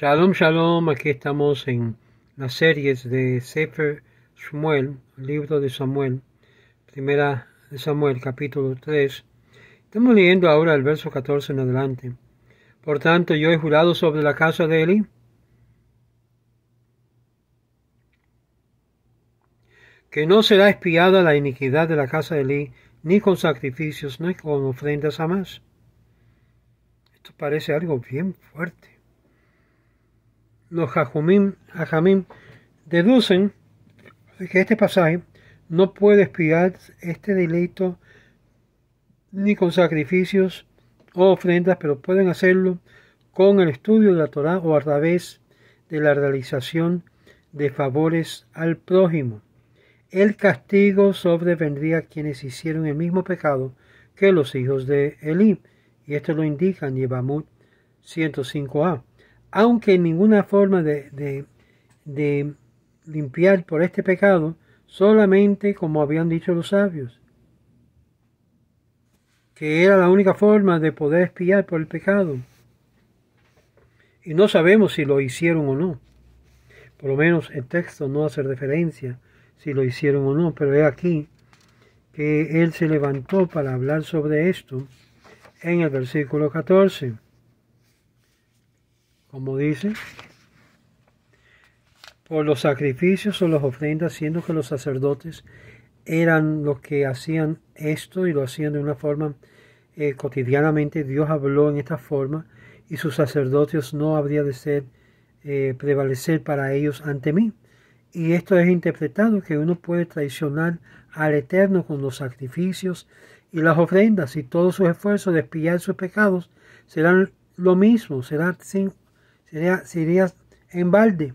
Shalom, shalom, aquí estamos en las series de Sefer Shmuel, libro de Samuel, primera de Samuel, capítulo 3. Estamos leyendo ahora el verso 14 en adelante. Por tanto, yo he jurado sobre la casa de Eli que no será espiada la iniquidad de la casa de Eli, ni con sacrificios, ni con ofrendas jamás. Esto parece algo bien fuerte los hajumim, deducen que este pasaje no puede expiar este delito ni con sacrificios o ofrendas, pero pueden hacerlo con el estudio de la Torá o a través de la realización de favores al prójimo. El castigo sobrevendría a quienes hicieron el mismo pecado que los hijos de Elí, y esto lo indica en Yevamut 105a aunque ninguna forma de, de, limpiar por este pecado, solamente como habían dicho los sabios, que era la única forma de poder espiar por el pecado. Y no sabemos si lo hicieron o no. Por lo menos el texto no hace referencia si lo hicieron o no, pero he aquí que él se levantó para hablar sobre esto en el versículo 14 como dice, por los sacrificios o las ofrendas, siendo que los sacerdotes eran los que hacían esto y lo hacían de una forma eh, cotidianamente. Dios habló en esta forma y sus sacerdotes no habría de ser eh, prevalecer para ellos ante mí. Y esto es interpretado que uno puede traicionar al Eterno con los sacrificios y las ofrendas y todos sus esfuerzos de espiar sus pecados serán lo mismo, serán sin sería, en balde.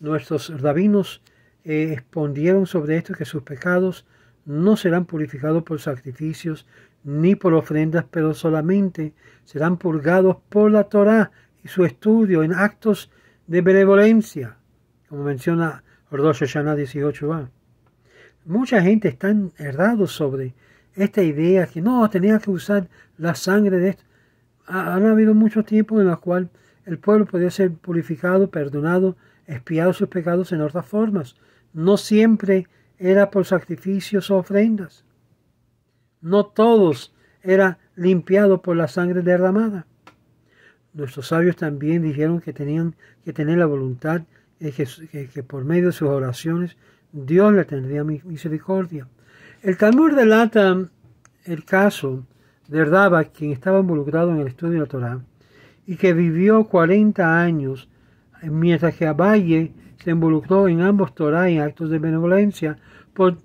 Nuestros rabinos eh, expondieron sobre esto que sus pecados no serán purificados por sacrificios ni por ofrendas, pero solamente serán purgados por la Torá y su estudio en actos de benevolencia, como menciona Rosh Hashanah 18a. Mucha gente está errado sobre esta idea que no, tenía que usar la sangre de esto. Ha, habido mucho tiempo en los cual el pueblo podía ser purificado, perdonado, expiado sus pecados en otras formas. No siempre era por sacrificios o ofrendas. No todos era limpiado por la sangre derramada. Nuestros sabios también dijeron que tenían que tener la voluntad de que, por medio de sus oraciones Dios le tendría misericordia. El Talmud relata el caso de Rabba, quien estaba involucrado en el estudio de la Torah, y que vivió cuarenta años, mientras que Abaye se involucró en ambos Torah en actos de benevolencia, por,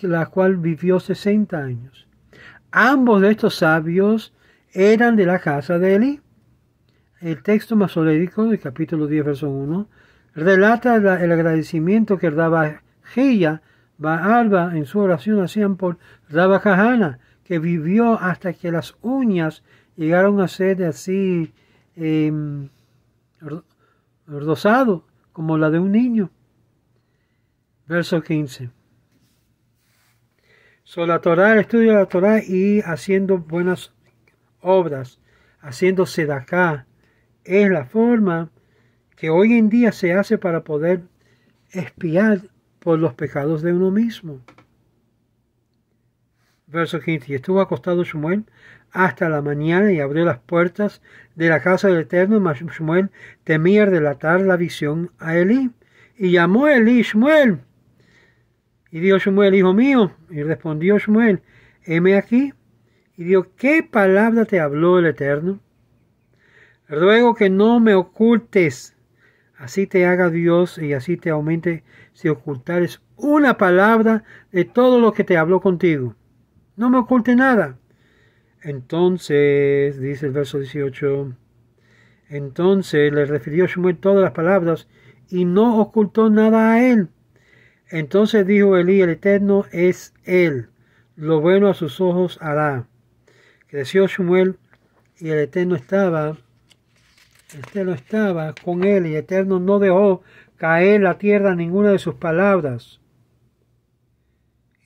la cual vivió sesenta años. Ambos de estos sabios eran de la casa de Eli. El texto masolérico del capítulo 10, verso 1, relata el agradecimiento que daba Gia, Baalba, en su oración hacían por Rabba que vivió hasta que las uñas llegaron a ser así eh, como la de un niño. Verso 15. So, la Torah, estudio la Torah y haciendo buenas obras, haciendo acá... es la forma que hoy en día se hace para poder espiar por los pecados de uno mismo. Verso 15. Y estuvo acostado Shumuel hasta la mañana y abrió las puertas de la casa del Eterno, mas Shmuel temía relatar la visión a Elí. Y llamó a Elí, Shmuel. Y dijo Shmuel, hijo mío. Y respondió Shmuel, heme aquí. Y dijo, ¿qué palabra te habló el Eterno? Ruego que no me ocultes. Así te haga Dios y así te aumente si ocultares una palabra de todo lo que te habló contigo. No me oculte nada. Entonces, dice el verso 18, entonces le refirió Shumuel todas las palabras y no ocultó nada a él. Entonces dijo Elí, el Eterno es él, lo bueno a sus ojos hará. Creció Shumuel y el Eterno estaba, estaba con él y el Eterno no dejó caer la tierra ninguna de sus palabras.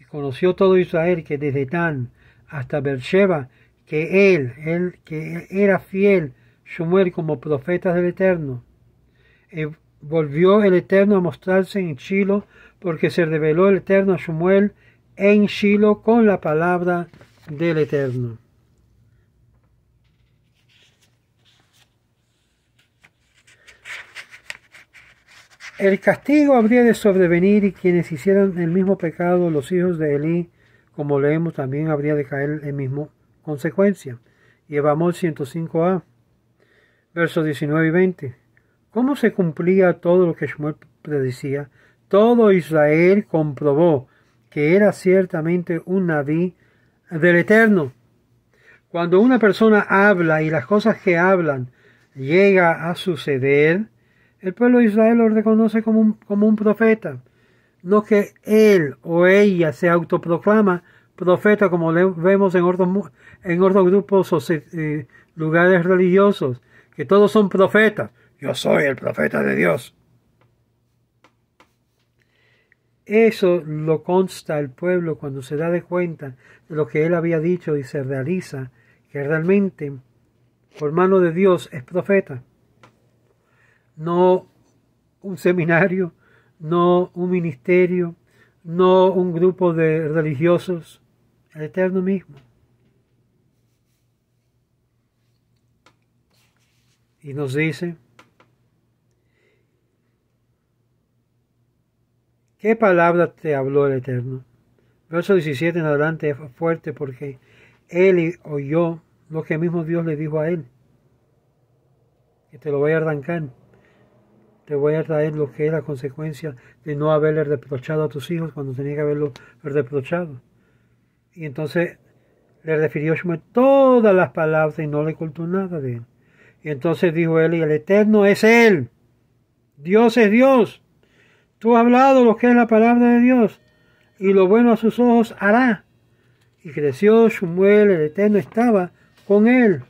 Y conoció todo Israel que desde Tan hasta Beersheba que él, él que era fiel Shumuel como profeta del Eterno. Eh, volvió el Eterno a mostrarse en Shiloh, porque se reveló el Eterno a Shumuel en Shiloh con la palabra del Eterno. El castigo habría de sobrevenir y quienes hicieran el mismo pecado, los hijos de Elí, como leemos, también habría de caer el mismo consecuencia. Llevamos 105a, versos 19 y 20. ¿Cómo se cumplía todo lo que Shmuel predicía? Todo Israel comprobó que era ciertamente un Naví del Eterno. Cuando una persona habla y las cosas que hablan llega a suceder, el pueblo de Israel lo reconoce como un, como un profeta. No que él o ella se autoproclama Profeta, como vemos en otros, en grupos o eh, lugares religiosos, que todos son profetas. Yo soy el profeta de Dios. Eso lo consta el pueblo cuando se da de cuenta de lo que él había dicho y se realiza que realmente por mano de Dios es profeta. No un seminario, no un ministerio, no un grupo de religiosos, el eterno mismo. Y nos dice, ¿qué palabra te habló el eterno? Verso 17 en adelante es fuerte porque él oyó lo que mismo Dios le dijo a él. Que te lo voy a arrancar. Te voy a traer lo que es la consecuencia de no haberle reprochado a tus hijos cuando tenía que haberlo reprochado. Y entonces le refirió Shumuel todas las palabras y no le ocultó nada de él. Y entonces dijo él, el Eterno es Él. Dios es Dios. Tú has hablado lo que es la palabra de Dios, y lo bueno a sus ojos hará. Y creció Shumuel, el Eterno estaba con él.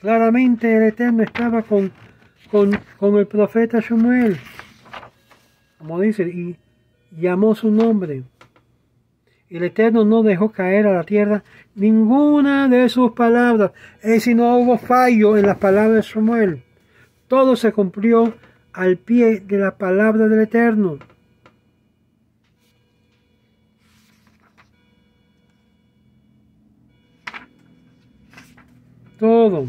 Claramente el Eterno estaba con, con, con el profeta Shumuel. Como dice, y llamó su nombre. El Eterno no dejó caer a la tierra ninguna de sus palabras. Es si no hubo fallo en las palabras de Samuel. Todo se cumplió al pie de la palabra del Eterno. Todo.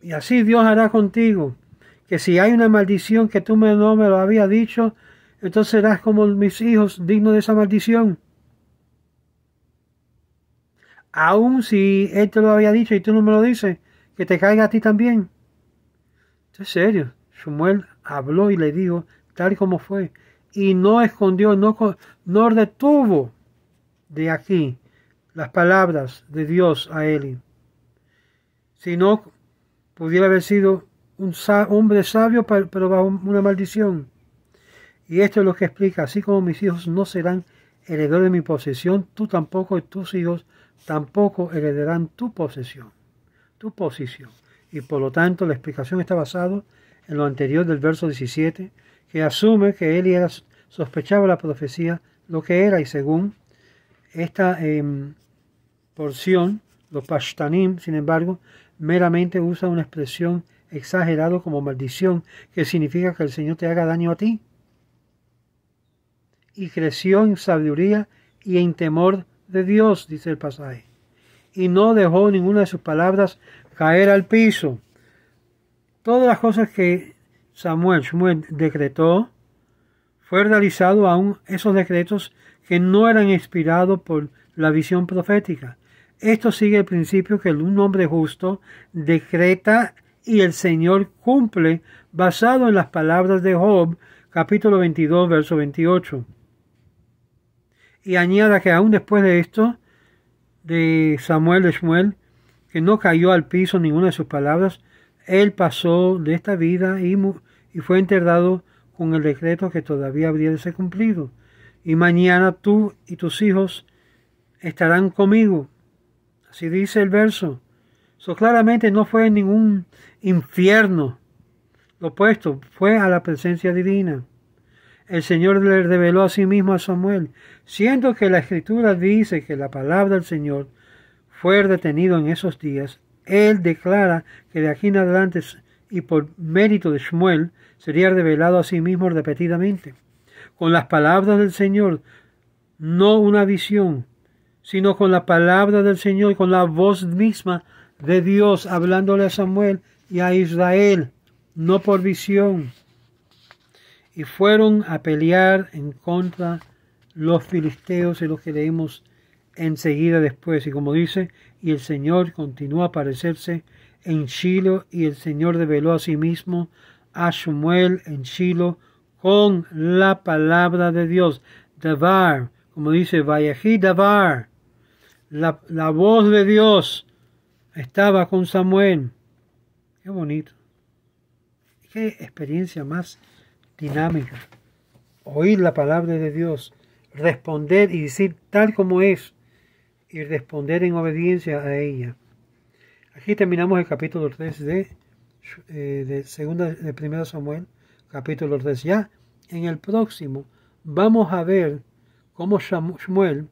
Y así Dios hará contigo que si hay una maldición que tú no me lo habías dicho, entonces serás como mis hijos dignos de esa maldición. Aun si él te lo había dicho y tú no me lo dices, que te caiga a ti también. Esto es serio. Samuel habló y le dijo tal como fue. Y no escondió, no, no detuvo de aquí las palabras de Dios a él. Si no, pudiera haber sido un hombre sabio, pero bajo una maldición. Y esto es lo que explica, así como mis hijos no serán heredores de mi posesión, tú tampoco y tus hijos tampoco heredarán tu posesión, tu posición. Y por lo tanto la explicación está basada en lo anterior del verso 17, que asume que era sospechaba la profecía, lo que era, y según esta em, porción, los pashtanim, sin embargo, meramente usa una expresión exagerado como maldición, que significa que el Señor te haga daño a ti. Y creció en sabiduría y en temor de Dios, dice el pasaje. Y no dejó ninguna de sus palabras caer al piso. Todas las cosas que Samuel, decretó, fue realizado aún esos decretos que no eran inspirados por la visión profética. Esto sigue el principio que un hombre justo decreta y el Señor cumple basado en las palabras de Job, capítulo 22, verso 28. Y añada que aún después de esto, de Samuel de que no cayó al piso ninguna de sus palabras, él pasó de esta vida y, y fue enterrado con el decreto que todavía habría de ser cumplido. Y mañana tú y tus hijos estarán conmigo. Así dice el verso. So, claramente no fue ningún infierno. Lo opuesto, fue a la presencia divina. El Señor le reveló a sí mismo a Samuel, siendo que la escritura dice que la palabra del Señor fue detenido en esos días. Él declara que de aquí en adelante y por mérito de Samuel sería revelado a sí mismo repetidamente. Con las palabras del Señor, no una visión, sino con la palabra del Señor, con la voz misma de Dios hablándole a Samuel y a Israel, no por visión. Y fueron a pelear en contra los filisteos, y los que leemos enseguida después. Y como dice, y el Señor continuó a aparecerse en Shiloh, y el Señor reveló a sí mismo a Samuel en Shiloh con la palabra de Dios. Davar, como dice, Vayají Davar, la, la voz de Dios estaba con Samuel. Qué bonito. Qué experiencia más dinámica. Oír la palabra de Dios, responder y decir tal como es y responder en obediencia a ella. Aquí terminamos el capítulo 3 de, eh, de, segunda, 1 Samuel, capítulo 3. Ya en el próximo vamos a ver cómo Samuel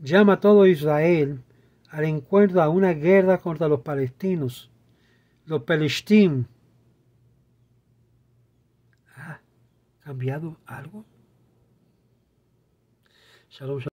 llama a todo Israel al encuentro a una guerra contra los palestinos, los palestinos. Ah, ¿Ha cambiado algo? Shalom,